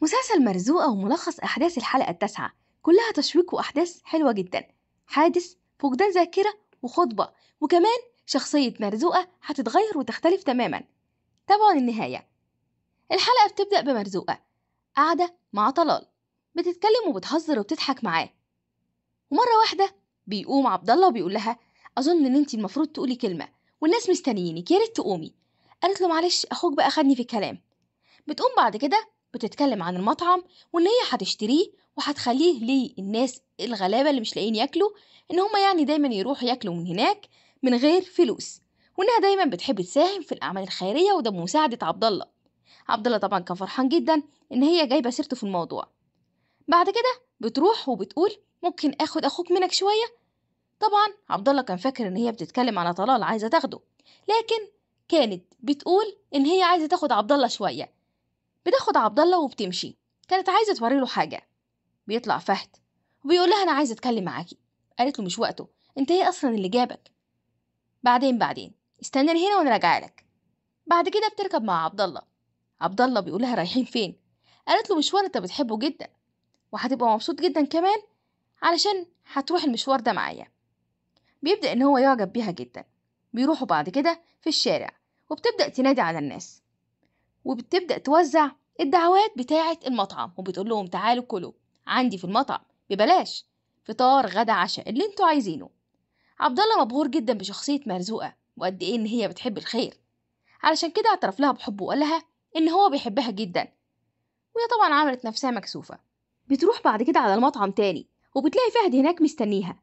مسلسل مرزوقة وملخص أحداث الحلقة التاسعة كلها تشويق وأحداث حلوة جدا حادث فقدان ذاكرة وخطبة وكمان شخصية مرزوقة هتتغير وتختلف تماما تابعوا للنهاية الحلقة بتبدأ بمرزوقة قاعدة مع طلال بتتكلم وبتهزر وبتضحك معاه ومرة واحدة بيقوم عبد الله وبيقول لها أظن إن أنت المفروض تقولي كلمة والناس مستنيينك يا ريت تقومي قالت له معلش أخوك بقى خدني في الكلام بتقوم بعد كده بتتكلم عن المطعم وان هي هتشتريه وهتخليه للناس الغلابه اللي مش لاقيين ياكلوا ان هم يعني دايما يروحوا ياكلوا من هناك من غير فلوس وانها دايما بتحب تساهم في الاعمال الخيريه وده بمساعده عبد الله عبد الله طبعا كان فرحان جدا ان هي جايبه سيرته في الموضوع بعد كده بتروح وبتقول ممكن اخد اخوك منك شويه طبعا عبد الله كان فاكر ان هي بتتكلم على طلال عايزه تاخده لكن كانت بتقول ان هي عايزه تاخد عبد الله شويه بتاخد عبد الله وبتمشي كانت عايزه توري له حاجه بيطلع فهد وبيقول لها انا عايزه اتكلم معاكي قالت له مش وقته انت ايه اصلا اللي جابك بعدين بعدين استناني هنا وانا راجعه لك بعد كده بتركب مع عبد الله عبد الله بيقول لها رايحين فين قالت له مشوار انت بتحبه جدا وهتبقى مبسوط جدا كمان علشان هتروح المشوار ده معايا بيبدا ان هو يعجب بيها جدا بيروحوا بعد كده في الشارع وبتبدا تنادي على الناس وبتبدأ توزع الدعوات بتاعة المطعم وبتقول لهم تعالوا كلوا عندي في المطعم ببلاش فطار غدا عشاء اللي انتوا عايزينه عبد الله مبهور جدا بشخصية مرزوقة وقد ايه ان هي بتحب الخير علشان كده اعترف لها بحبه وقال لها ان هو بيحبها جدا وهي طبعا عملت نفسها مكسوفة بتروح بعد كده على المطعم تاني وبتلاقي فهد هناك مستنيها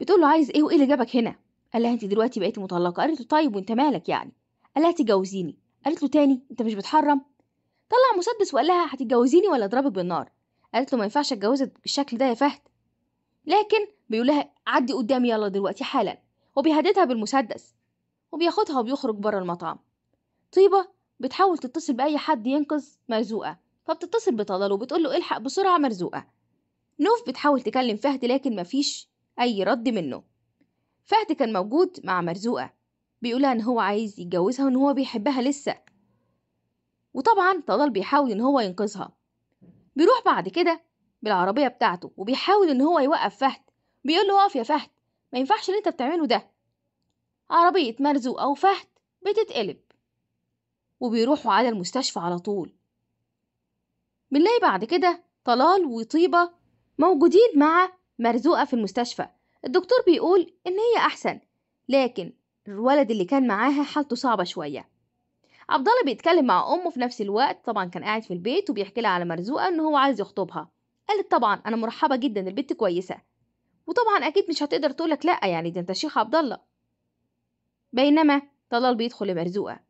بتقول له عايز ايه وايه اللي جابك هنا قال لها انت دلوقتي بقيتي مطلقه قالت له طيب وانت مالك يعني قال لها تجوزيني قالت له تاني انت مش بتحرم طلع مسدس وقال لها هتتجوزيني ولا اضربك بالنار قالت له ما ينفعش اتجوزك بالشكل ده يا فهد لكن بيقول لها عدي قدامي يلا دلوقتي حالا وبيهددها بالمسدس وبياخدها وبيخرج بره المطعم طيبة بتحاول تتصل بأي حد ينقذ مرزوقة فبتتصل بطلال وبتقول له الحق بسرعة مرزوقة نوف بتحاول تكلم فهد لكن مفيش أي رد منه فهد كان موجود مع مرزوقة بيقولها إن هو عايز يتجوزها وإن هو بيحبها لسه وطبعا فضل بيحاول إن هو ينقذها بيروح بعد كده بالعربية بتاعته وبيحاول إن هو يوقف فهد بيقول له اقف يا فهد ما ينفعش اللي انت بتعمله ده عربية مرزو أو فهد بتتقلب وبيروحوا على المستشفى على طول بنلاقي بعد كده طلال وطيبة موجودين مع مرزوقة في المستشفى الدكتور بيقول إن هي أحسن لكن الولد اللي كان معاها حالته صعبة شوية عبد الله بيتكلم مع امه في نفس الوقت طبعا كان قاعد في البيت وبيحكي لها على مرزوقه ان هو عايز يخطبها قالت طبعا انا مرحبه جدا البنت كويسه وطبعا اكيد مش هتقدر تقولك لا يعني ده انت شيخ عبد الله بينما طلال بيدخل لمرزوقه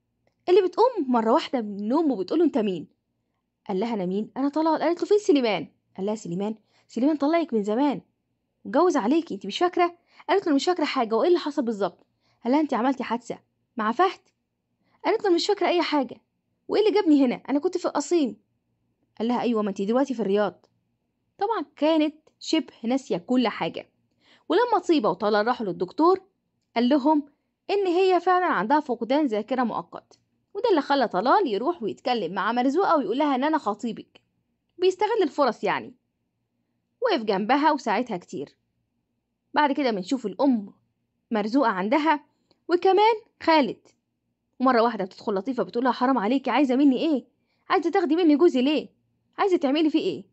اللي بتقوم مره واحده من النوم وبتقول له انت مين قال لها انا مين انا طلال قالت له فين سليمان قال لها سليمان سليمان طلعك من زمان واتجوز عليكي انت مش فاكره قالت له مش فاكره حاجه وايه اللي حصل بالظبط هل انت عملتي حادثه مع فهد قالت له مش فاكره اي حاجه وايه اللي جابني هنا انا كنت في القصيم قال لها ايوه ما انت دلوقتي في الرياض طبعا كانت شبه ناسيه كل حاجه ولما طيبه وطلال راحوا للدكتور قال لهم ان هي فعلا عندها فقدان ذاكره مؤقت وده اللي خلى طلال يروح ويتكلم مع مرزوقه ويقول لها ان انا خطيبك بيستغل الفرص يعني وقف جنبها وساعدها كتير بعد كده بنشوف الام مرزوقه عندها وكمان خالد ومرة واحدة بتدخل لطيفة بتقولها حرام عليكي عايزة مني ايه عايزة تاخدي مني جوزي ليه عايزة تعملي فيه ايه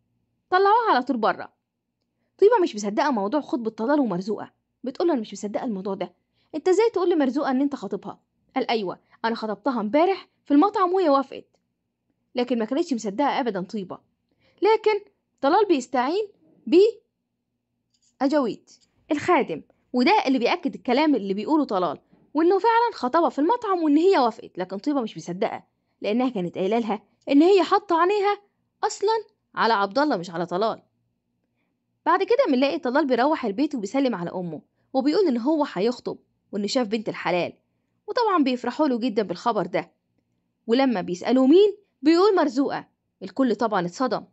طلعوها على طول بره طيبة مش مصدقة موضوع خطبة طلال ومرزوقة بتقولها انا مش مصدقة الموضوع ده انت ازاي تقول لمرزوقة ان انت خاطبها قال ايوه انا خطبتها امبارح في المطعم وهي وافقت لكن ما كانتش مصدقة ابدا طيبة لكن طلال بيستعين ب اجاويت الخادم وده اللي بيأكد الكلام اللي بيقوله طلال وإنه فعلا خطبها في المطعم وإن هي وافقت لكن طيبة مش مصدقة لأنها كانت قايلة لها إن هي حاطة عينيها أصلا على عبد الله مش على طلال بعد كده بنلاقي طلال بيروح البيت وبيسلم على أمه وبيقول إن هو هيخطب وإنه شاف بنت الحلال وطبعا بيفرحوا له جدا بالخبر ده ولما بيسألوا مين بيقول مرزوقة الكل طبعا اتصدم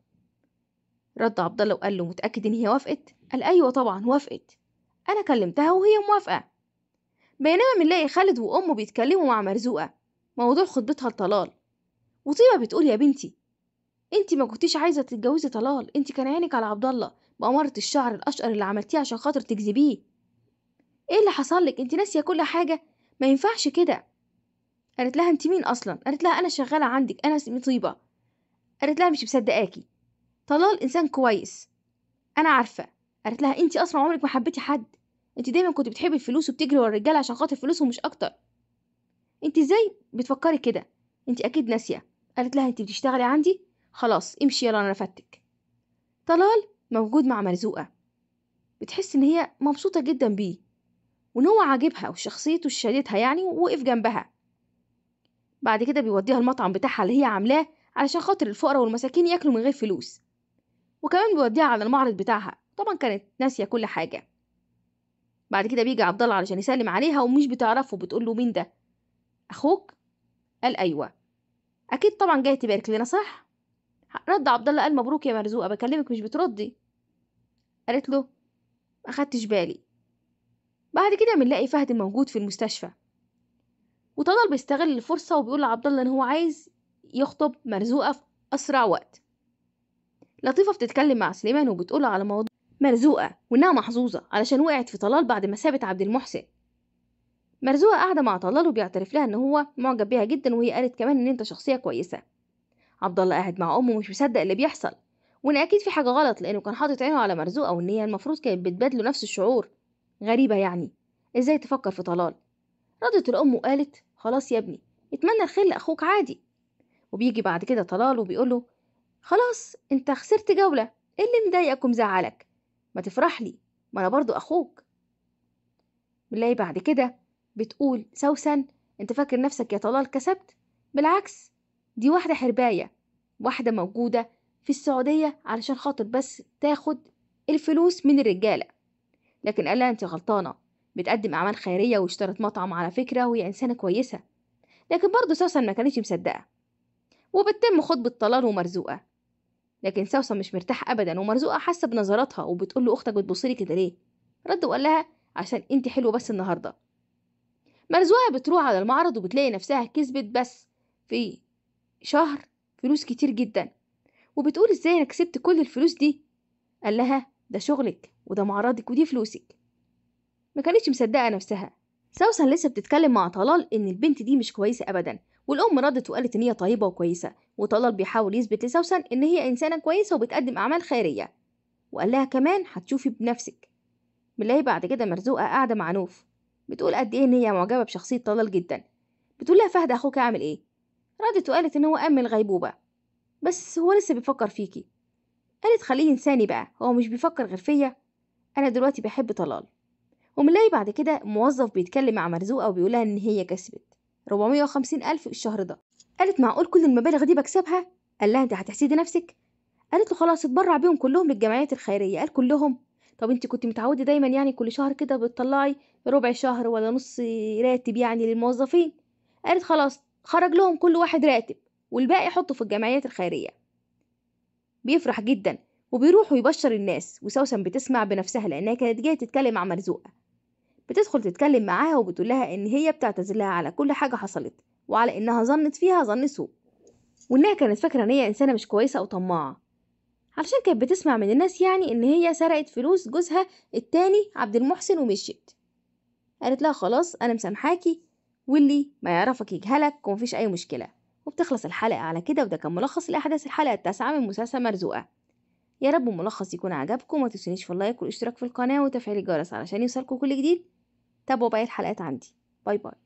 رد عبد الله وقال له متأكد إن هي وافقت؟ قال أيوة طبعا وافقت أنا كلمتها وهي موافقة بينما بنلاقي خالد وأمه بيتكلموا مع مرزوقة موضوع خطبتها لطلال وطيبة بتقول يا بنتي انتي ما كنتيش عايزة تتجوزي طلال انتي كان عينك على عبد الله بأمارة الشعر الأشقر اللي عملتيه عشان خاطر تجذبيه ايه اللي حصلك انتي ناسية كل حاجة ما ينفعش كده قالت لها انتي مين اصلا قالت لها انا شغالة عندك انا اسمي طيبة قالت لها مش مصدقاكي طلال انسان كويس انا عارفة قالت لها انتي اصلا عمرك ما حبيتي حد انت دايما كنت بتحبي الفلوس وبتجري ورا الرجاله عشان خاطر فلوسهم مش اكتر انت ازاي بتفكري كده انت اكيد ناسيه قالت لها انت بتشتغلي عندي خلاص امشي يلا انا رفدتك طلال موجود مع مرزوقه بتحس ان هي مبسوطه جدا بيه وان هو عاجبها وشخصيته شادتها يعني ووقف جنبها بعد كده بيوديها المطعم بتاعها اللي هي عاملاه علشان خاطر الفقراء والمساكين ياكلوا من غير فلوس وكمان بيوديها على المعرض بتاعها طبعا كانت ناسيه كل حاجه بعد كده بيجي عبد الله علشان يسلم عليها ومش بتعرفه بتقول له مين ده اخوك قال ايوه اكيد طبعا جاي تبارك لنا صح رد عبد الله قال مبروك يا مرزوقه بكلمك مش بتردي قالت له ما خدتش بالي بعد كده بنلاقي فهد موجود في المستشفى وطلال بيستغل الفرصه وبيقول لعبد الله ان هو عايز يخطب مرزوقه في اسرع وقت لطيفه بتتكلم مع سليمان وبتقول على موضوع مرزوقة وإنها محظوظة علشان وقعت في طلال بعد ما سابت عبد المحسن مرزوقة قاعدة مع طلال وبيعترف لها إن هو معجب بيها جدا وهي قالت كمان إن أنت شخصية كويسة عبد الله قاعد مع أمه ومش مصدق اللي بيحصل وإن أكيد في حاجة غلط لأنه كان حاطط عينه على مرزوقة وإن هي المفروض كانت بتبادله نفس الشعور غريبة يعني إزاي تفكر في طلال ردت الأم وقالت خلاص يا ابني اتمنى الخير لأخوك عادي وبيجي بعد كده طلال وبيقوله خلاص انت خسرت جولة ايه اللي مضايقك ومزعلك ما تفرح لي ما أنا برضو أخوك بنلاقي بعد كده بتقول سوسن أنت فاكر نفسك يا طلال كسبت بالعكس دي واحدة حرباية واحدة موجودة في السعودية علشان خاطر بس تاخد الفلوس من الرجالة لكن قال لها أنت غلطانة بتقدم أعمال خيرية واشترت مطعم على فكرة وهي إنسانة كويسة لكن برضه سوسن ما كانتش مصدقة وبتتم خطبة طلال ومرزوقة لكن سوسن مش مرتاحة أبدا ومرزوقة حاسة بنظراتها وبتقول له أختك بتبصلي كده ليه رد وقال لها عشان أنت حلوة بس النهاردة مرزوقة بتروح على المعرض وبتلاقي نفسها كسبت بس في شهر فلوس كتير جدا وبتقول ازاي انا كسبت كل الفلوس دي قال لها ده شغلك وده معرضك ودي فلوسك ما كانتش مصدقة نفسها سوسن لسه بتتكلم مع طلال ان البنت دي مش كويسة ابدا والأم ردت وقالت إن هي طيبة وكويسة وطلال بيحاول يثبت لسوسن إن هي إنسانة كويسة وبتقدم أعمال خيرية وقال لها كمان هتشوفي بنفسك بنلاقي بعد كده مرزوقة قاعدة مع نوف بتقول قد إيه إن هي معجبة بشخصية طلال جدا بتقول لها فهد أخوك عامل إيه ردت وقالت إن هو أم الغيبوبة بس هو لسه بيفكر فيكي قالت خليه إنساني بقى هو مش بيفكر غير فيا أنا دلوقتي بحب طلال ومنلاقي بعد كده موظف بيتكلم مع مرزوقة وبيقولها إن هي كسبت 450 ألف الشهر ده قالت معقول كل المبالغ دي بكسبها قال لها انت هتحسدي نفسك قالت له خلاص اتبرع بيهم كلهم للجمعيات الخيريه قال كلهم طب انت كنت متعوده دايما يعني كل شهر كده بتطلعي ربع شهر ولا نص راتب يعني للموظفين قالت خلاص خرج لهم كل واحد راتب والباقي حطه في الجمعيات الخيريه بيفرح جدا وبيروح ويبشر الناس وسوسن بتسمع بنفسها لانها كانت جايه تتكلم مع مرزوقه بتدخل تتكلم معاها وبتقول لها ان هي بتعتذرلها على كل حاجه حصلت وعلى انها ظنت فيها ظن سوء وانها كانت فاكره ان هي انسانه مش كويسه او طماعه علشان كانت بتسمع من الناس يعني ان هي سرقت فلوس جوزها التاني عبد المحسن ومشيت قالت لها خلاص انا مسامحاكي واللي ما يعرفك يجهلك ومفيش اي مشكله وبتخلص الحلقه على كده وده كان ملخص لاحداث الحلقه التاسعه من مسلسل مرزوقه يا رب الملخص يكون عجبكم ما تنسونيش في اللايك والاشتراك في القناه وتفعيل الجرس علشان يوصلكم كل جديد تابعوا باقي الحلقات عندي باي باي